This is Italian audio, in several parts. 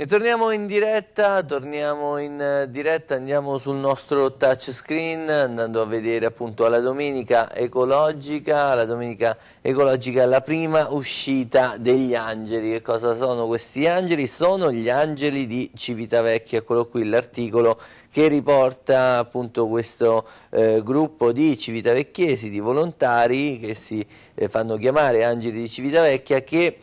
E torniamo in diretta, torniamo in eh, diretta, andiamo sul nostro touchscreen andando a vedere appunto la domenica ecologica, la domenica ecologica la prima uscita degli angeli. Che cosa sono questi angeli? Sono gli angeli di Civitavecchia, eccolo qui l'articolo che riporta appunto questo eh, gruppo di civitavecchiesi, di volontari che si eh, fanno chiamare angeli di Civitavecchia che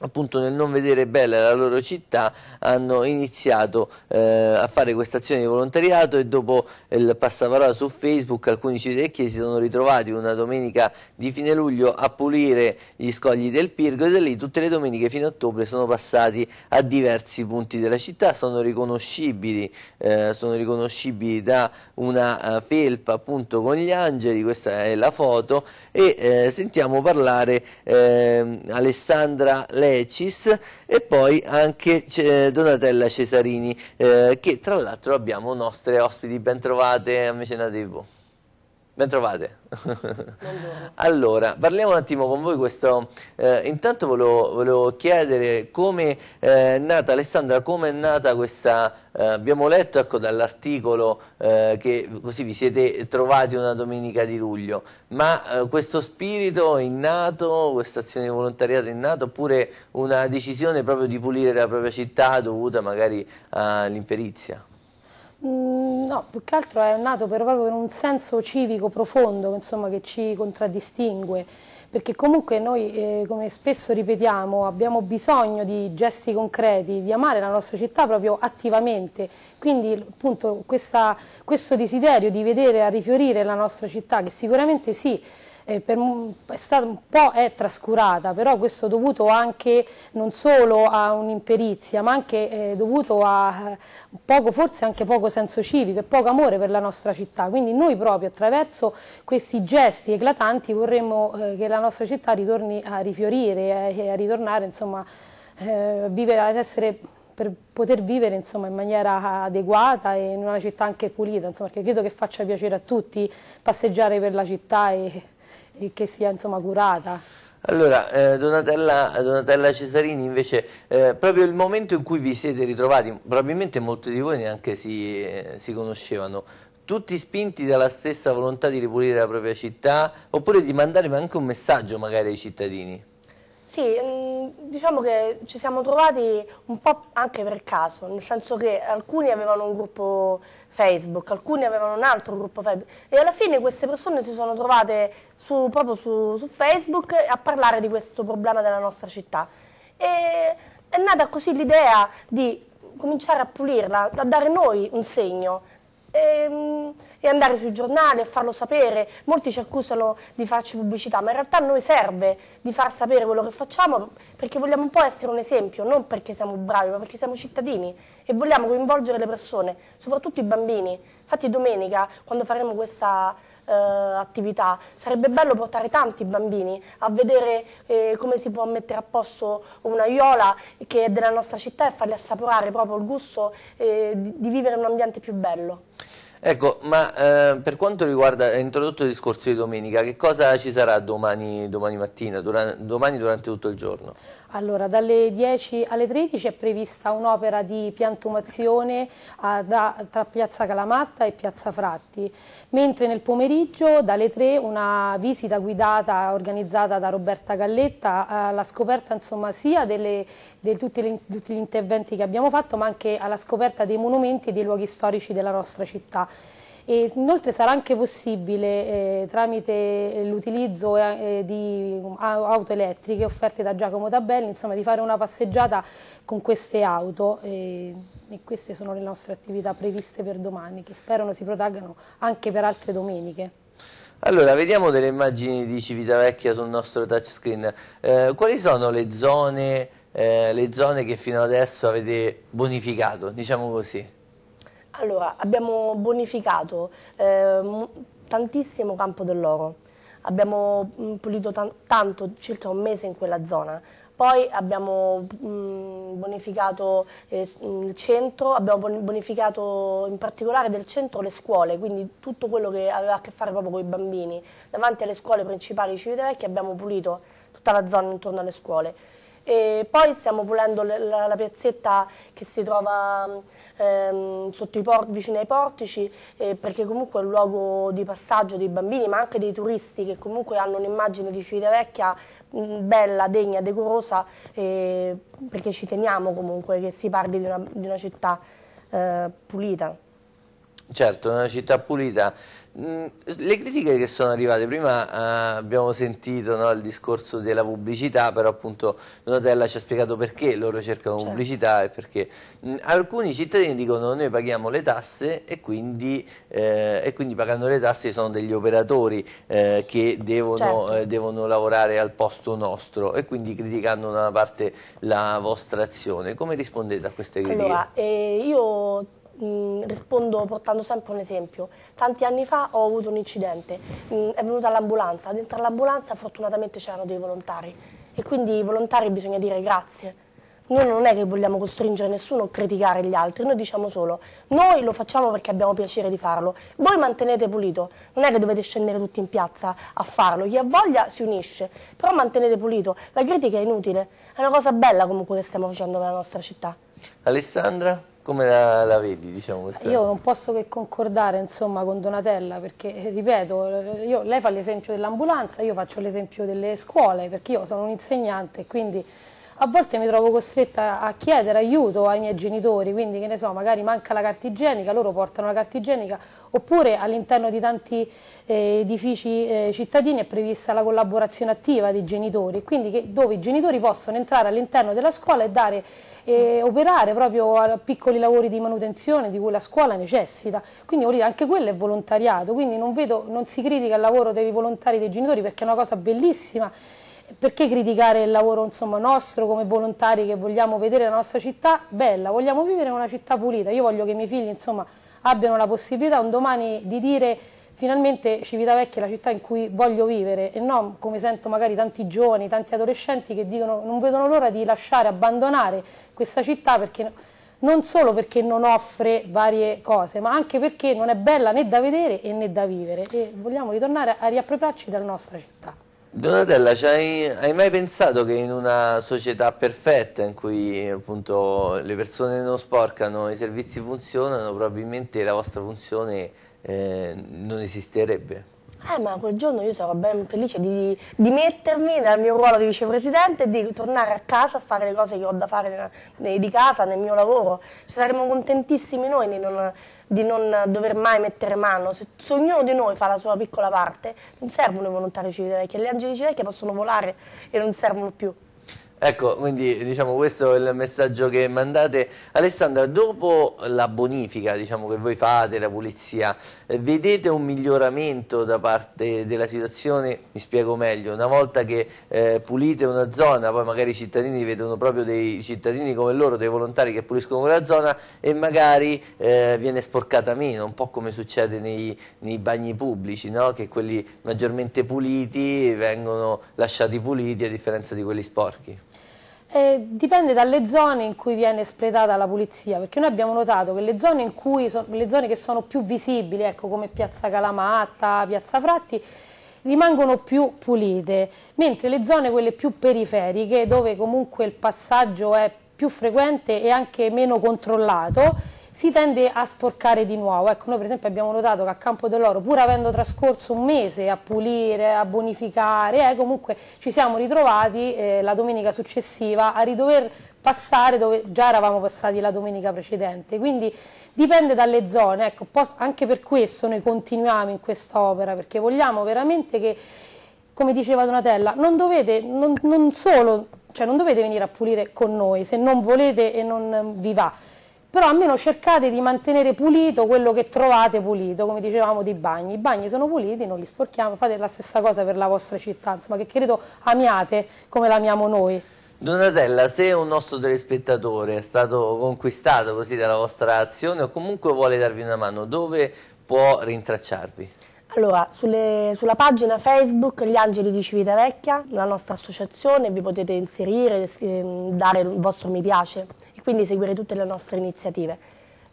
appunto nel non vedere bella la loro città hanno iniziato eh, a fare questa azione di volontariato e dopo il passaparola su Facebook alcuni cittadini si sono ritrovati una domenica di fine luglio a pulire gli scogli del Pirgo e da lì tutte le domeniche fino a ottobre sono passati a diversi punti della città sono riconoscibili, eh, sono riconoscibili da una uh, felpa appunto con gli angeli questa è la foto e eh, sentiamo parlare ehm, Alessandra Lerner Precis e poi anche Donatella Cesarini, eh, che tra l'altro abbiamo nostre ospiti ben trovate a Mecena TV. Bentrovate. allora, parliamo un attimo con voi questo, eh, intanto volevo, volevo, chiedere come eh, è nata, Alessandra, come è nata questa, eh, abbiamo letto ecco, dall'articolo eh, che così vi siete trovati una domenica di luglio, ma eh, questo spirito è innato, questa azione di volontariato è innata oppure una decisione proprio di pulire la propria città dovuta magari all'imperizia? Mm, no, più che altro è nato per, proprio per un senso civico profondo insomma, che ci contraddistingue, perché comunque noi, eh, come spesso ripetiamo, abbiamo bisogno di gesti concreti, di amare la nostra città proprio attivamente, quindi appunto questa, questo desiderio di vedere a rifiorire la nostra città, che sicuramente sì, eh, un, è stata un po' è trascurata, però questo è dovuto anche non solo a un'imperizia, ma anche eh, dovuto a eh, poco, forse anche poco senso civico e poco amore per la nostra città. Quindi noi proprio attraverso questi gesti eclatanti vorremmo eh, che la nostra città ritorni a rifiorire eh, e a ritornare insomma, eh, vivere, ad essere per poter vivere insomma, in maniera adeguata e in una città anche pulita, insomma, perché credo che faccia piacere a tutti passeggiare per la città e che sia insomma, curata. Allora, eh, Donatella, Donatella, Cesarini, invece, eh, proprio il momento in cui vi siete ritrovati, probabilmente molti di voi neanche si, eh, si conoscevano, tutti spinti dalla stessa volontà di ripulire la propria città oppure di mandare anche un messaggio magari ai cittadini? Sì, mm, diciamo che ci siamo trovati un po' anche per caso, nel senso che alcuni avevano un gruppo Facebook, alcuni avevano un altro gruppo Facebook e alla fine queste persone si sono trovate su, proprio su, su, Facebook a parlare di questo problema della nostra città. E è nata così l'idea di cominciare a pulirla, a dare noi un segno. E, ehm, e andare sui giornali a farlo sapere. Molti ci accusano di farci pubblicità, ma in realtà a noi serve di far sapere quello che facciamo perché vogliamo un po' essere un esempio, non perché siamo bravi, ma perché siamo cittadini e vogliamo coinvolgere le persone, soprattutto i bambini. Infatti domenica, quando faremo questa eh, attività, sarebbe bello portare tanti bambini a vedere eh, come si può mettere a posto una iola che è della nostra città e farli assaporare proprio il gusto eh, di, di vivere in un ambiente più bello. Ecco, ma eh, per quanto riguarda, hai introdotto il discorso di domenica, che cosa ci sarà domani, domani mattina, dura, domani durante tutto il giorno? Allora, dalle 10 alle 13 è prevista un'opera di piantumazione a, da, tra Piazza Calamatta e Piazza Fratti, mentre nel pomeriggio dalle 3 una visita guidata organizzata da Roberta Galletta eh, alla scoperta insomma, sia delle, di tutti, tutti gli interventi che abbiamo fatto ma anche alla scoperta dei monumenti e dei luoghi storici della nostra città. E inoltre sarà anche possibile eh, tramite l'utilizzo eh, eh di auto elettriche offerte da Giacomo Tabelli insomma, di fare una passeggiata con queste auto e, e queste sono le nostre attività previste per domani che spero si protaggano anche per altre domeniche. Allora, vediamo delle immagini di Civitavecchia sul nostro touchscreen. Eh, quali sono le zone, eh, le zone, che fino adesso avete bonificato, diciamo così? Allora, abbiamo bonificato eh, tantissimo Campo dell'Oro, abbiamo mm, pulito tanto, circa un mese in quella zona, poi abbiamo mh, mm, bonificato eh, mm, il centro, abbiamo bonificato in particolare del centro le scuole, quindi tutto quello che aveva a che fare proprio con i bambini. Davanti alle scuole principali di Civitavecchia abbiamo pulito tutta la zona intorno alle scuole. E poi stiamo pulendo la, la piazzetta che si trova ehm, port, vicino ai portici, eh, perché comunque è un luogo di passaggio dei bambini, ma anche dei turisti che comunque hanno un'immagine di Civitavecchia mm, bella, degna, decorosa, eh, perché ci teniamo comunque che si parli di una, di una città eh, pulita. Certo, una città pulita Mm, le critiche che sono arrivate, prima eh, abbiamo sentito no, il discorso della pubblicità, però appunto Donatella ci ha spiegato perché loro cercano certo. pubblicità e perché mh, mm, alcuni cittadini dicono noi paghiamo le tasse e quindi, eh, e quindi pagando le tasse sono degli operatori eh, che devono, certo. Eh, devono, lavorare al posto nostro e quindi criticando da una parte la vostra azione. Come rispondete a queste critiche? Allora, eh, io mh, mm, rispondo portando sempre un esempio. Tanti anni fa ho avuto un incidente, mh, mm, è venuta l'ambulanza, dentro l'ambulanza fortunatamente c'erano dei volontari e quindi ai volontari bisogna dire grazie. Noi non è che vogliamo costringere nessuno a criticare gli altri, noi diciamo solo, noi lo facciamo perché abbiamo piacere di farlo, voi mantenete pulito, non è che dovete scendere tutti in piazza a farlo, chi ha voglia si unisce, però mantenete pulito, la critica è inutile, è una cosa bella comunque che stiamo facendo nella nostra città. Alessandra? Come la, la vedi, diciamo, Io non posso che concordare, insomma, con Donatella, perché, eh, ripeto, io, lei fa l'esempio dell'ambulanza, io faccio l'esempio delle scuole, perché io sono un insegnante, e quindi a volte mi trovo costretta a chiedere aiuto ai miei genitori, quindi che ne so, magari manca la carta igienica, loro portano la carta igienica, oppure all'interno di tanti eh, edifici eh, cittadini è prevista la collaborazione attiva dei genitori, quindi che, dove i genitori possono entrare all'interno della scuola e dare e eh, operare proprio a piccoli lavori di manutenzione di cui la scuola necessita. Quindi dire, anche quello è volontariato, quindi non, vedo, non si critica il lavoro dei volontari dei genitori perché è una cosa bellissima perché criticare il lavoro insomma, nostro come volontari che vogliamo vedere la nostra città bella, vogliamo vivere in una città pulita, io voglio che i miei figli insomma, abbiano la possibilità un domani di dire finalmente Civitavecchia è la città in cui voglio vivere e non come sento magari tanti giovani, tanti adolescenti che dicono non vedono l'ora di lasciare, abbandonare questa città perché, non solo perché non offre varie cose ma anche perché non è bella né da vedere né da vivere e vogliamo ritornare a riappropriarci della nostra città. Donatella, hai mai pensato che in una società perfetta in cui appunto, le persone non sporcano, i servizi funzionano, probabilmente la vostra funzione eh, non esisterebbe? Eh, ma quel giorno io sarò ben felice di dimettermi dal mio ruolo di vicepresidente e di tornare a casa a fare le cose che ho da fare eh, di casa, nel mio lavoro. Ci saremmo contentissimi noi di non, di non dover mai mettere mano. Se, se, ognuno di noi fa la sua piccola parte, non servono i volontari civili vecchi, gli angeli civili possono volare e non servono più. Ecco, quindi diciamo questo è il messaggio che mandate. Alessandra, dopo la bonifica diciamo, che voi fate, la pulizia, eh, vedete un miglioramento da parte della situazione? Mi spiego meglio, una volta che eh, pulite una zona, poi magari i cittadini vedono proprio dei cittadini come loro, dei volontari che puliscono quella zona e magari eh, viene sporcata meno, un po' come succede nei, nei bagni pubblici, no? che quelli maggiormente puliti vengono lasciati puliti a differenza di quelli sporchi. Eh, dipende dalle zone in cui viene espletata la pulizia, perché noi abbiamo notato che le zone, so, le zone che sono più visibili, ecco, come Piazza Calamatta, Piazza Fratti, rimangono più pulite, mentre le zone quelle più periferiche, dove comunque il passaggio è più frequente e anche meno controllato, si tende a sporcare di nuovo. Ecco, noi per esempio abbiamo notato che a Campo dell'Oro, pur avendo trascorso un mese a pulire, a bonificare, eh, comunque ci siamo ritrovati eh, la domenica successiva a ridover passare dove già eravamo passati la domenica precedente. Quindi dipende dalle zone, ecco, anche per questo noi continuiamo in questa opera, perché vogliamo veramente che, come diceva Donatella, non dovete, non, non solo, cioè non dovete venire a pulire con noi, se non volete e non mm, vi va però almeno cercate di mantenere pulito quello che trovate pulito, come dicevamo dei bagni, i bagni sono puliti, non li sporchiamo, fate la stessa cosa per la vostra città, insomma che credo amiate come l'amiamo noi. Donatella, se un nostro telespettatore è stato conquistato così dalla vostra azione o comunque vuole darvi una mano, dove può rintracciarvi? Allora, sulle, sulla pagina Facebook Gli Angeli di Civitavecchia, la nostra associazione, vi potete inserire, e eh, dare il vostro mi piace quindi seguire tutte le nostre iniziative.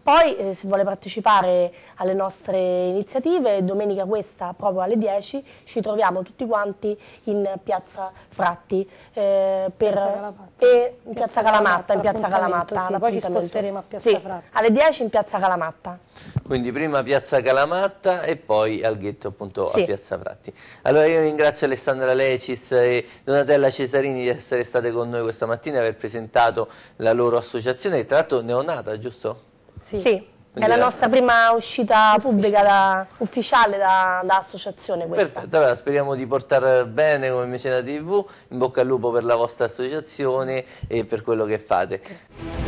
Poi eh, se vuole partecipare alle nostre iniziative, domenica questa proprio alle 10 ci troviamo tutti quanti in Piazza Fratti eh, per, e in Piazza, Piazza Calamatta, in Piazza Calamatta. Sì, poi ci sposteremo a Piazza sì, Fratti. Alle 10 in Piazza Calamatta. Quindi prima Piazza Calamatta e poi al ghetto appunto sì. a Piazza Fratti. Allora io ringrazio Alessandra Lecis e Donatella Cesarini di essere state con noi questa mattina e aver presentato la loro associazione che tra l'altro neonata, giusto? Sì. sì. è la nostra prima uscita pubblica da, ufficiale da, da associazione questa. Perfetto, allora speriamo di portare bene come Micena TV, in bocca al lupo per la vostra associazione e per quello che fate.